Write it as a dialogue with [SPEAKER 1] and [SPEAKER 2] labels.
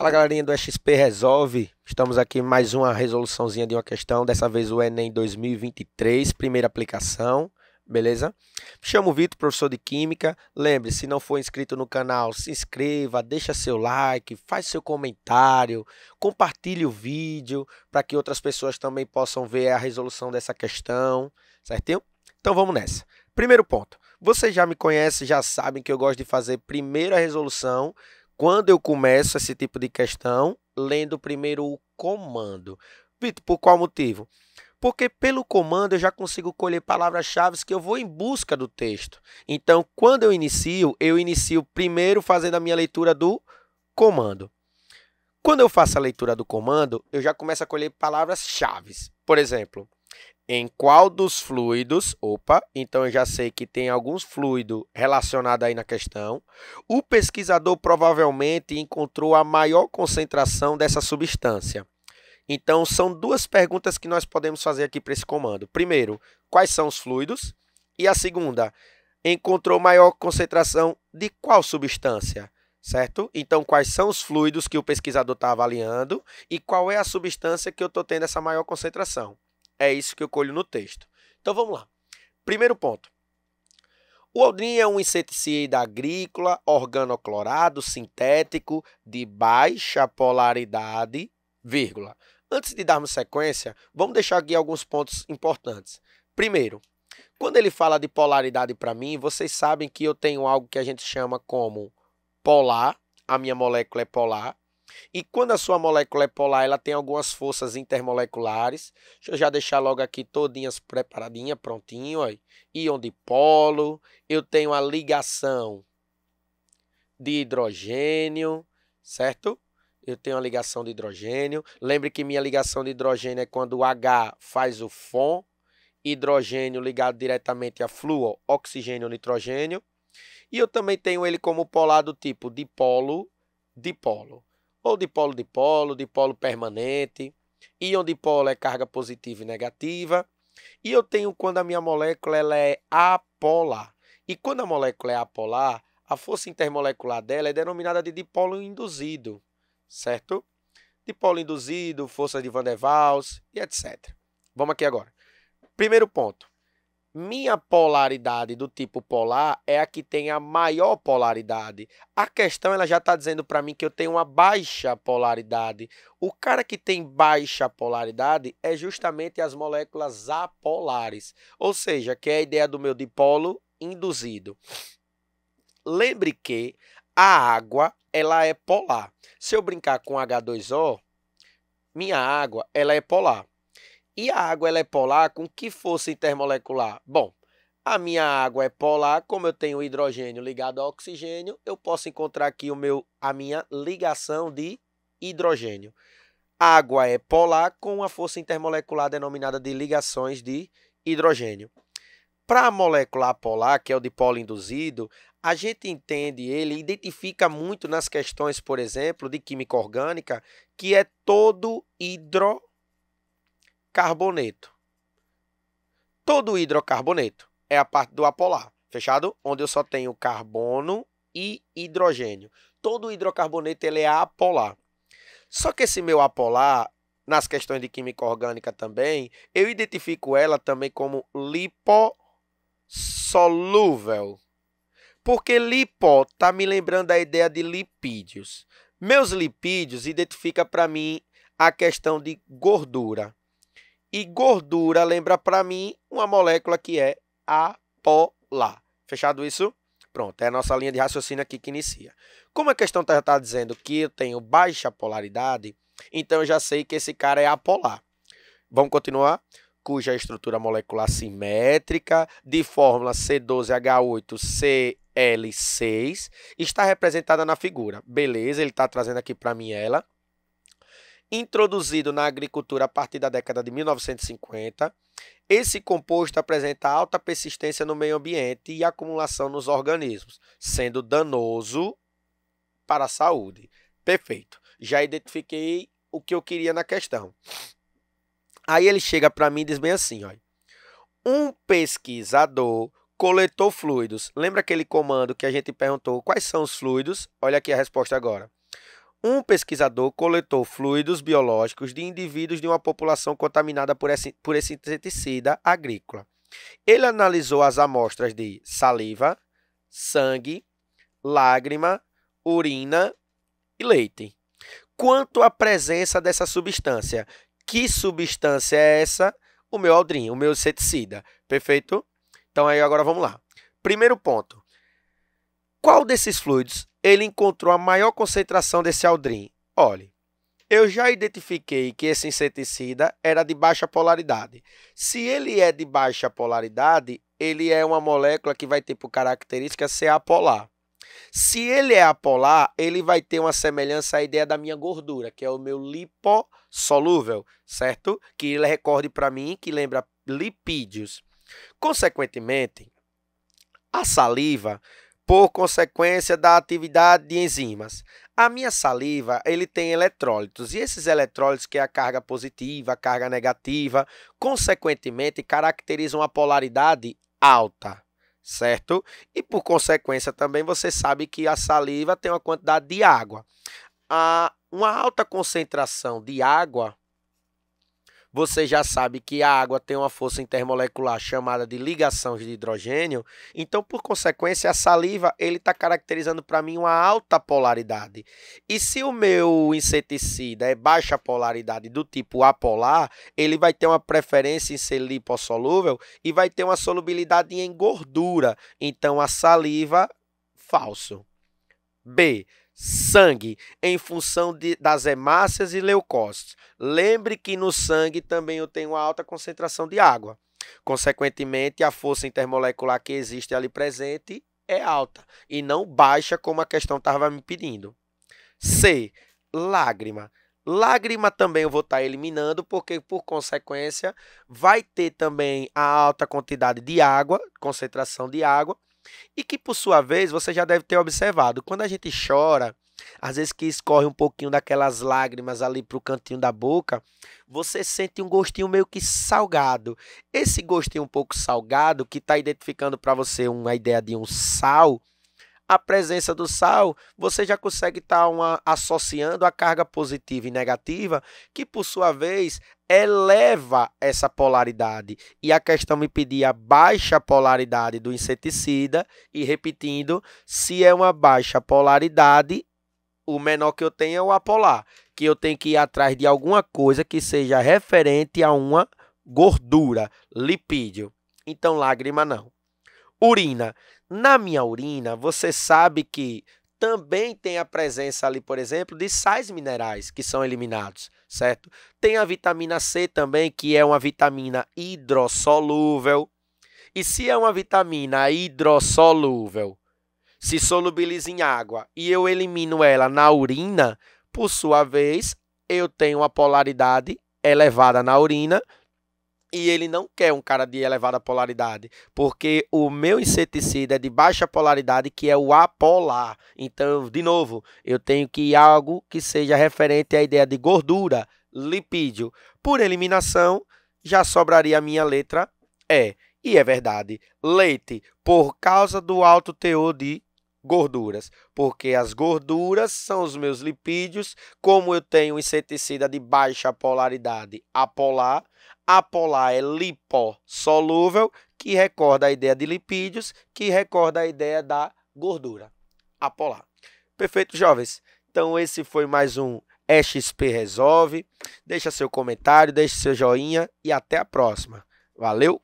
[SPEAKER 1] Fala galerinha do XP Resolve, estamos aqui mais uma resoluçãozinha de uma questão, dessa vez o Enem 2023, primeira aplicação, beleza? Me chamo Vitor, professor de Química, lembre-se, se não for inscrito no canal, se inscreva, deixa seu like, faz seu comentário, compartilhe o vídeo para que outras pessoas também possam ver a resolução dessa questão, certinho? Então vamos nessa. Primeiro ponto, vocês já me conhecem, já sabem que eu gosto de fazer primeira resolução, quando eu começo esse tipo de questão, lendo primeiro o comando. Vitor, por qual motivo? Porque pelo comando eu já consigo colher palavras-chave que eu vou em busca do texto. Então, quando eu inicio, eu inicio primeiro fazendo a minha leitura do comando. Quando eu faço a leitura do comando, eu já começo a colher palavras-chave. Por exemplo, em qual dos fluidos, opa, então eu já sei que tem alguns fluidos relacionados aí na questão, o pesquisador provavelmente encontrou a maior concentração dessa substância. Então, são duas perguntas que nós podemos fazer aqui para esse comando. Primeiro, quais são os fluidos? E a segunda, encontrou maior concentração de qual substância? certo? Então, quais são os fluidos que o pesquisador está avaliando e qual é a substância que eu estou tendo essa maior concentração. É isso que eu colho no texto. Então vamos lá. Primeiro ponto. O Aldrin é um inseticida agrícola organoclorado sintético de baixa polaridade, vírgula. Antes de darmos sequência, vamos deixar aqui alguns pontos importantes. Primeiro, quando ele fala de polaridade para mim, vocês sabem que eu tenho algo que a gente chama como polar, a minha molécula é polar, e quando a sua molécula é polar, ela tem algumas forças intermoleculares. Deixa eu já deixar logo aqui todinhas preparadinha, prontinho, ó. Íon dipolo, eu tenho a ligação de hidrogênio, certo? Eu tenho a ligação de hidrogênio. Lembre que minha ligação de hidrogênio é quando o H faz o FON, hidrogênio ligado diretamente a flúor, oxigênio, nitrogênio. E eu também tenho ele como polar do tipo dipolo, dipolo ou dipolo-dipolo, dipolo permanente. Íon dipolo é carga positiva e negativa. E eu tenho quando a minha molécula ela é apolar. E quando a molécula é apolar, a força intermolecular dela é denominada de dipolo induzido, certo? Dipolo induzido, força de Van der Waals e etc. Vamos aqui agora. Primeiro ponto. Minha polaridade do tipo polar é a que tem a maior polaridade. A questão ela já está dizendo para mim que eu tenho uma baixa polaridade. O cara que tem baixa polaridade é justamente as moléculas apolares, ou seja, que é a ideia do meu dipolo induzido. Lembre que a água ela é polar. Se eu brincar com H2O, minha água ela é polar. E a água ela é polar com que força intermolecular? Bom, a minha água é polar, como eu tenho hidrogênio ligado ao oxigênio, eu posso encontrar aqui o meu, a minha ligação de hidrogênio. água é polar com a força intermolecular denominada de ligações de hidrogênio. Para a molécula polar, que é o dipolo induzido, a gente entende ele, identifica muito nas questões, por exemplo, de química orgânica, que é todo hidro carboneto. Todo hidrocarboneto é a parte do apolar, fechado? Onde eu só tenho carbono e hidrogênio. Todo hidrocarboneto ele é apolar. Só que esse meu apolar, nas questões de química orgânica também, eu identifico ela também como lipossolúvel. Porque lipo tá me lembrando a ideia de lipídios. Meus lipídios identifica para mim a questão de gordura. E gordura lembra para mim uma molécula que é apolar. Fechado isso? Pronto, é a nossa linha de raciocínio aqui que inicia. Como a questão está tá dizendo que eu tenho baixa polaridade, então eu já sei que esse cara é apolar. Vamos continuar? Cuja estrutura molecular simétrica, de fórmula C12H8CL6, está representada na figura. Beleza, ele está trazendo aqui para mim ela introduzido na agricultura a partir da década de 1950. Esse composto apresenta alta persistência no meio ambiente e acumulação nos organismos, sendo danoso para a saúde. Perfeito. Já identifiquei o que eu queria na questão. Aí ele chega para mim e diz bem assim, olha. Um pesquisador coletou fluidos. Lembra aquele comando que a gente perguntou quais são os fluidos? Olha aqui a resposta agora um pesquisador coletou fluidos biológicos de indivíduos de uma população contaminada por esse, por esse inseticida agrícola. Ele analisou as amostras de saliva, sangue, lágrima, urina e leite. Quanto à presença dessa substância, que substância é essa? O meu aldrin, o meu inseticida, perfeito? Então aí agora vamos lá. Primeiro ponto, qual desses fluidos ele encontrou a maior concentração desse aldrin? Olhe, eu já identifiquei que esse inseticida era de baixa polaridade. Se ele é de baixa polaridade, ele é uma molécula que vai ter por característica ser apolar. Se ele é apolar, ele vai ter uma semelhança à ideia da minha gordura, que é o meu lipossolúvel, certo? Que ele recorde para mim que lembra lipídios. Consequentemente, a saliva por consequência da atividade de enzimas. A minha saliva, ele tem eletrólitos, e esses eletrólitos, que é a carga positiva, a carga negativa, consequentemente caracterizam a polaridade alta, certo? E por consequência também você sabe que a saliva tem uma quantidade de água. Ah, uma alta concentração de água você já sabe que a água tem uma força intermolecular chamada de ligação de hidrogênio. Então, por consequência, a saliva ele está caracterizando para mim uma alta polaridade. E se o meu inseticida é baixa polaridade do tipo apolar, ele vai ter uma preferência em ser lipossolúvel e vai ter uma solubilidade em gordura. Então, a saliva, falso. B sangue em função de, das hemácias e leucócitos. Lembre que no sangue também eu tenho uma alta concentração de água. Consequentemente, a força intermolecular que existe ali presente é alta e não baixa como a questão estava me pedindo. C. Lágrima. Lágrima também eu vou estar tá eliminando, porque por consequência vai ter também a alta quantidade de água, concentração de água, e que, por sua vez, você já deve ter observado, quando a gente chora, às vezes que escorre um pouquinho daquelas lágrimas ali para o cantinho da boca, você sente um gostinho meio que salgado. Esse gostinho um pouco salgado, que está identificando para você uma ideia de um sal, a presença do sal, você já consegue estar tá associando a carga positiva e negativa, que por sua vez eleva essa polaridade. E a questão me pedia baixa polaridade do inseticida, e repetindo, se é uma baixa polaridade, o menor que eu tenho é o apolar, que eu tenho que ir atrás de alguma coisa que seja referente a uma gordura, lipídio. Então, lágrima não. Urina. Na minha urina, você sabe que também tem a presença ali, por exemplo, de sais minerais que são eliminados, certo? Tem a vitamina C também, que é uma vitamina hidrossolúvel. E se é uma vitamina hidrossolúvel, se solubiliza em água e eu elimino ela na urina, por sua vez, eu tenho uma polaridade elevada na urina, e ele não quer um cara de elevada polaridade, porque o meu inseticida é de baixa polaridade, que é o apolar. Então, de novo, eu tenho que ir algo que seja referente à ideia de gordura, lipídio. Por eliminação, já sobraria a minha letra E. E é verdade, leite, por causa do alto teor de gorduras, porque as gorduras são os meus lipídios, como eu tenho inseticida de baixa polaridade apolar, apolar é lipossolúvel, que recorda a ideia de lipídios, que recorda a ideia da gordura apolar. Perfeito, jovens? Então, esse foi mais um XP Resolve. Deixa seu comentário, deixa seu joinha e até a próxima. Valeu!